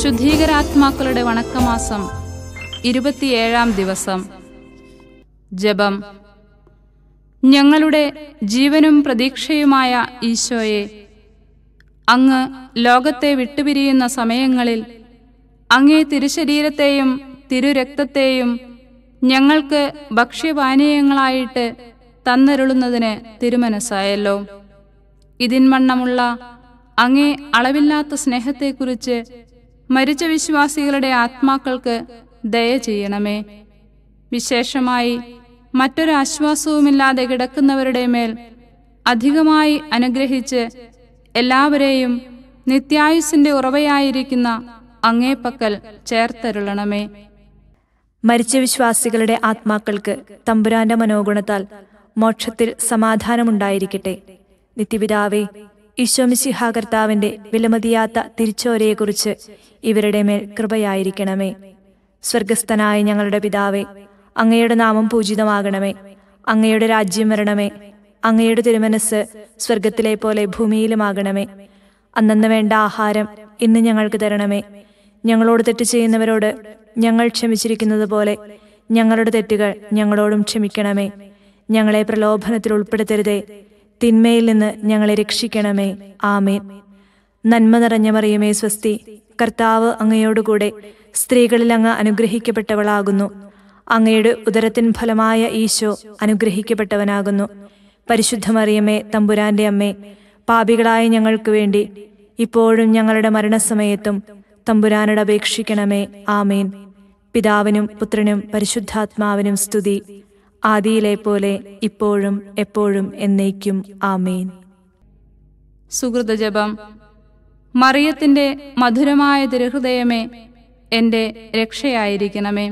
ശുദ്ധീകരാത്മാക്കളുടെ വണക്കമാസം ഇരുപത്തിയേഴാം ദിവസം ജപം ഞങ്ങളുടെ ജീവനും പ്രതീക്ഷയുമായ ഈശോയെ അങ്ങ് ലോകത്തെ വിട്ടുപിരിയുന്ന സമയങ്ങളിൽ അങ്ങേ തിരുശരീരത്തെയും തിരുരക്തത്തെയും ഞങ്ങൾക്ക് ഭക്ഷ്യപാനീയങ്ങളായിട്ട് തന്നരുളുന്നതിന് തിരുമനസ്സായല്ലോ ഇതിന്മണ്ണമുള്ള അങ്ങേ അളവില്ലാത്ത സ്നേഹത്തെക്കുറിച്ച് മരിച്ച വിശ്വാസികളുടെ ആത്മാക്കൾക്ക് ദയ ചെയ്യണമേ വിശേഷമായി മറ്റൊരു ആശ്വാസവുമില്ലാതെ കിടക്കുന്നവരുടെ മേൽ അധികമായി അനുഗ്രഹിച്ച് എല്ലാവരെയും നിത്യായുസിന്റെ ഉറവയായിരിക്കുന്ന അങ്ങേപ്പക്കൽ ചേർത്തരുളണമേ മരിച്ച വിശ്വാസികളുടെ ആത്മാക്കൾക്ക് തമ്പുരാന്റെ മനോഗുണത്താൽ മോക്ഷത്തിൽ സമാധാനമുണ്ടായിരിക്കട്ടെ നിത്യപിതാവേ ഈശോമിശി ഹാകർത്താവിന്റെ വിലമതിയാത്ത തിരിച്ചോരയെക്കുറിച്ച് ഇവരുടെ മേൽ കൃപയായിരിക്കണമേ സ്വർഗസ്ഥനായ ഞങ്ങളുടെ പിതാവേ അങ്ങയുടെ നാമം പൂജിതമാകണമേ അങ്ങയുടെ രാജ്യം വരണമേ അങ്ങയുടെ തിരുമനസ് സ്വർഗത്തിലെ പോലെ ഭൂമിയിലുമാകണമേ അന്നന്ന് വേണ്ട ആഹാരം ഇന്ന് ഞങ്ങൾക്ക് തരണമേ ഞങ്ങളോട് തെറ്റ് ചെയ്യുന്നവരോട് ഞങ്ങൾ ക്ഷമിച്ചിരിക്കുന്നത് പോലെ ഞങ്ങളുടെ തെറ്റുകൾ ഞങ്ങളോടും ക്ഷമിക്കണമേ ഞങ്ങളെ പ്രലോഭനത്തിൽ ഉൾപ്പെടുത്തരുതേ തിന്മയിൽ നിന്ന് ഞങ്ങളെ രക്ഷിക്കണമേ ആമേൻ നന്മ നിറഞ്ഞ മറിയമേ സ്വസ്തി കർത്താവ് അങ്ങയോടുകൂടെ സ്ത്രീകളിൽ അങ്ങ് അനുഗ്രഹിക്കപ്പെട്ടവളാകുന്നു അങ്ങയുടെ ഉദരത്തിൻ ഫലമായ ഈശോ അനുഗ്രഹിക്കപ്പെട്ടവനാകുന്നു പരിശുദ്ധ മറിയമേ തമ്പുരാന്റെ അമ്മേ പാപികളായ ഞങ്ങൾക്ക് വേണ്ടി ഇപ്പോഴും ഞങ്ങളുടെ മരണസമയത്തും തമ്പുരാനോട് അപേക്ഷിക്കണമേ ആമേൻ പിതാവിനും പുത്രനും പരിശുദ്ധാത്മാവിനും സ്തുതി ആദിയിലെ പോലെ ഇപ്പോഴും എപ്പോഴും എന്നേക്കും ആമേൻ സുഹൃതജപം മറിയത്തിന്റെ മധുരമായ തിരുഹൃദയമേ എൻ്റെ രക്ഷയായിരിക്കണമേ